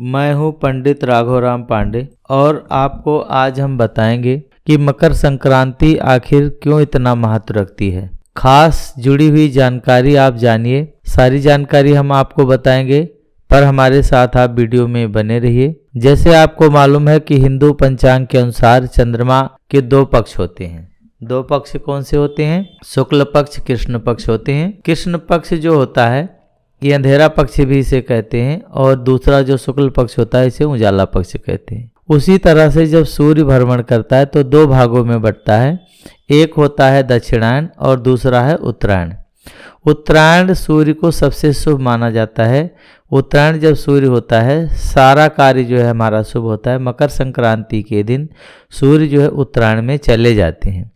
मैं हूं पंडित राघवराम पांडे और आपको आज हम बताएंगे कि मकर संक्रांति आखिर क्यों इतना महत्व रखती है खास जुड़ी हुई जानकारी आप जानिए सारी जानकारी हम आपको बताएंगे पर हमारे साथ आप वीडियो में बने रहिए जैसे आपको मालूम है कि हिंदू पंचांग के अनुसार चंद्रमा के दो पक्ष होते हैं दो पक्ष कौन से होते हैं शुक्ल पक्ष कृष्ण पक्ष होते हैं कृष्ण पक्ष जो होता है ये अंधेरा पक्ष भी इसे कहते हैं और दूसरा जो शुक्ल पक्ष होता है इसे उजाला पक्ष कहते हैं उसी तरह से जब सूर्य भ्रमण करता है तो दो भागों में बढ़ता है एक होता है दक्षिणायन और दूसरा है उत्तरायण उत्तरायण सूर्य को सबसे शुभ माना जाता है उत्तरायण जब सूर्य होता है सारा कार्य जो है हमारा शुभ होता है मकर संक्रांति के दिन सूर्य जो है उत्तरायण में चले जाते हैं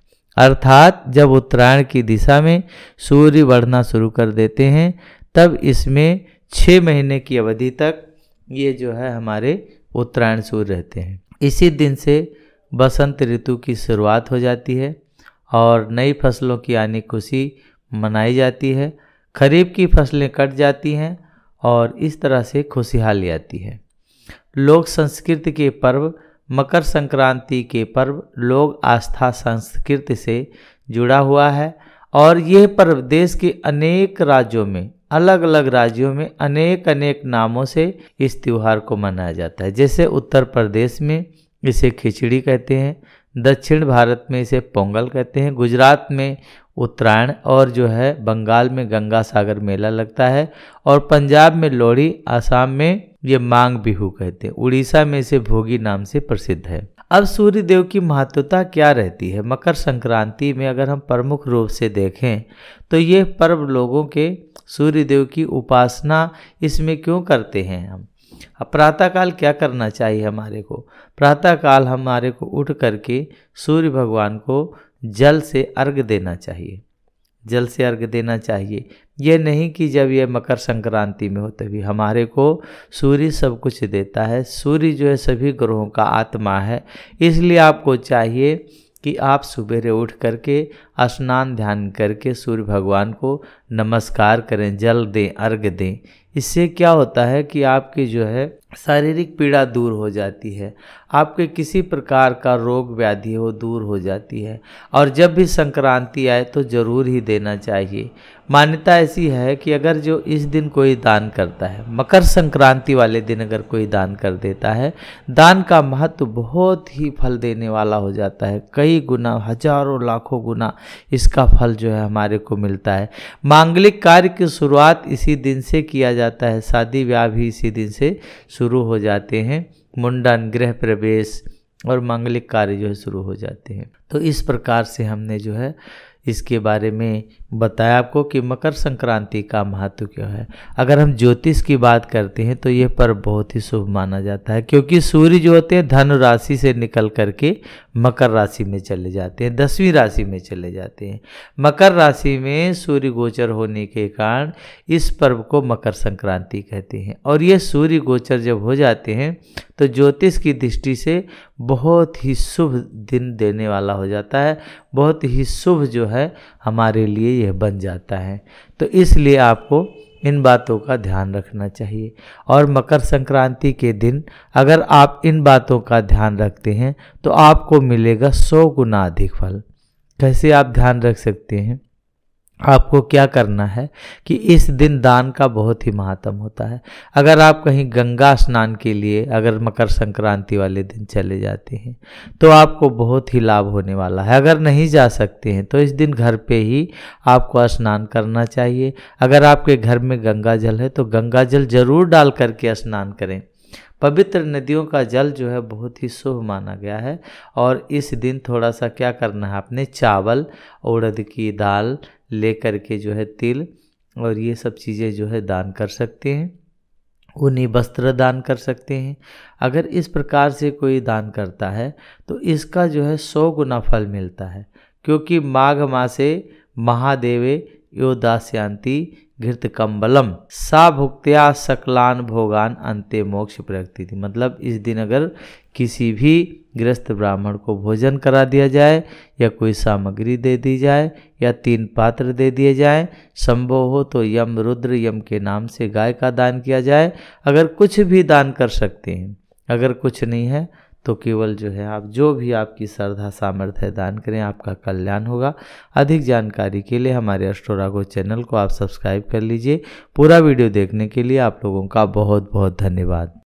अर्थात जब उत्तरायण की दिशा में सूर्य बढ़ना शुरू कर देते हैं तब इसमें छः महीने की अवधि तक ये जो है हमारे उत्तरायण सूर्य रहते हैं इसी दिन से बसंत ऋतु की शुरुआत हो जाती है और नई फसलों की आनी खुशी मनाई जाती है खरीफ की फसलें कट जाती हैं और इस तरह से खुशहाली आती है लोक संस्कृति के पर्व मकर संक्रांति के पर्व लोक आस्था संस्कृति से जुड़ा हुआ है और यह पर्व देश के अनेक राज्यों में अलग अलग राज्यों में अनेक अनेक नामों से इस त्यौहार को मनाया जाता है जैसे उत्तर प्रदेश में इसे खिचड़ी कहते हैं दक्षिण भारत में इसे पोंगल कहते हैं गुजरात में उत्तरायण और जो है बंगाल में गंगा सागर मेला लगता है और पंजाब में लोहड़ी आसाम में ये मांग बिहू कहते हैं उड़ीसा में इसे भोगी नाम से प्रसिद्ध है अब सूर्य देव की महत्वता क्या रहती है मकर संक्रांति में अगर हम प्रमुख रूप से देखें तो ये पर्व लोगों के सूर्य देव की उपासना इसमें क्यों करते हैं हम अब प्रातःकाल क्या करना चाहिए हमारे को प्रातःकाल हमारे को उठ करके सूर्य भगवान को जल से अर्घ देना चाहिए जल से अर्घ देना चाहिए यह नहीं कि जब यह मकर संक्रांति में हो तभी हमारे को सूर्य सब कुछ देता है सूर्य जो है सभी ग्रहों का आत्मा है इसलिए आपको चाहिए कि आप सुबेरे उठ करके स्नान ध्यान करके सूर्य भगवान को नमस्कार करें जल दें अर्घ दें इससे क्या होता है कि आपकी जो है शारीरिक पीड़ा दूर हो जाती है आपके किसी प्रकार का रोग व्याधि हो दूर हो जाती है और जब भी संक्रांति आए तो ज़रूर ही देना चाहिए मान्यता ऐसी है कि अगर जो इस दिन कोई दान करता है मकर संक्रांति वाले दिन अगर कोई दान कर देता है दान का महत्व बहुत ही फल देने वाला हो जाता है कई गुना हजारों लाखों गुना इसका फल जो है हमारे को मिलता है मांगलिक कार्य की शुरुआत इसी दिन से किया जाता है शादी ब्याह भी इसी दिन से शुरू हो जाते हैं मुंडन गृह प्रवेश और मांगलिक कार्य जो है शुरू हो जाते हैं तो इस प्रकार से हमने जो है इसके बारे में बताया आपको कि मकर संक्रांति का महत्व क्यों है अगर हम ज्योतिष की बात करते हैं तो यह पर्व बहुत ही शुभ माना जाता है क्योंकि सूर्य जो होते हैं धनु राशि से निकल करके मकर राशि में चले जाते हैं दसवीं राशि में चले जाते हैं मकर राशि में सूर्य गोचर होने के कारण इस पर्व को मकर संक्रांति कहते हैं और ये सूर्य गोचर जब हो जाते हैं तो ज्योतिष की दृष्टि से बहुत ही शुभ दिन देने वाला हो जाता है बहुत ही शुभ जो है हमारे लिए यह बन जाता है तो इसलिए आपको इन बातों का ध्यान रखना चाहिए और मकर संक्रांति के दिन अगर आप इन बातों का ध्यान रखते हैं तो आपको मिलेगा सौ गुना अधिक फल कैसे आप ध्यान रख सकते हैं आपको क्या करना है कि इस दिन दान का बहुत ही महत्व होता है अगर आप कहीं गंगा स्नान के लिए अगर मकर संक्रांति वाले दिन चले जाते हैं तो आपको बहुत ही लाभ होने वाला है अगर नहीं जा सकते हैं तो इस दिन घर पे ही आपको स्नान करना चाहिए अगर आपके घर में गंगा जल है तो गंगा जल जरूर डाल करके स्नान करें पवित्र नदियों का जल जो है बहुत ही शुभ माना गया है और इस दिन थोड़ा सा क्या करना है आपने चावल उड़द की दाल लेकर के जो है तिल और ये सब चीज़ें जो है दान कर सकते हैं उन्हें वस्त्र दान कर सकते हैं अगर इस प्रकार से कोई दान करता है तो इसका जो है सौ गुना फल मिलता है क्योंकि माघ मासे महादेवे यो दास्यांति घृत कम्बलम सा भुक्त्या सकलान भोगान अंत्य मोक्ष प्रयक्ति थी मतलब इस दिन अगर किसी भी गृहस्थ ब्राह्मण को भोजन करा दिया जाए या कोई सामग्री दे दी जाए या तीन पात्र दे दिए जाए संभव हो तो यम रुद्र यम के नाम से गाय का दान किया जाए अगर कुछ भी दान कर सकते हैं अगर कुछ नहीं है तो केवल जो है आप जो भी आपकी श्रद्धा सामर्थ्य दान करें आपका कल्याण होगा अधिक जानकारी के लिए हमारे अष्टोरागो चैनल को आप सब्सक्राइब कर लीजिए पूरा वीडियो देखने के लिए आप लोगों का बहुत बहुत धन्यवाद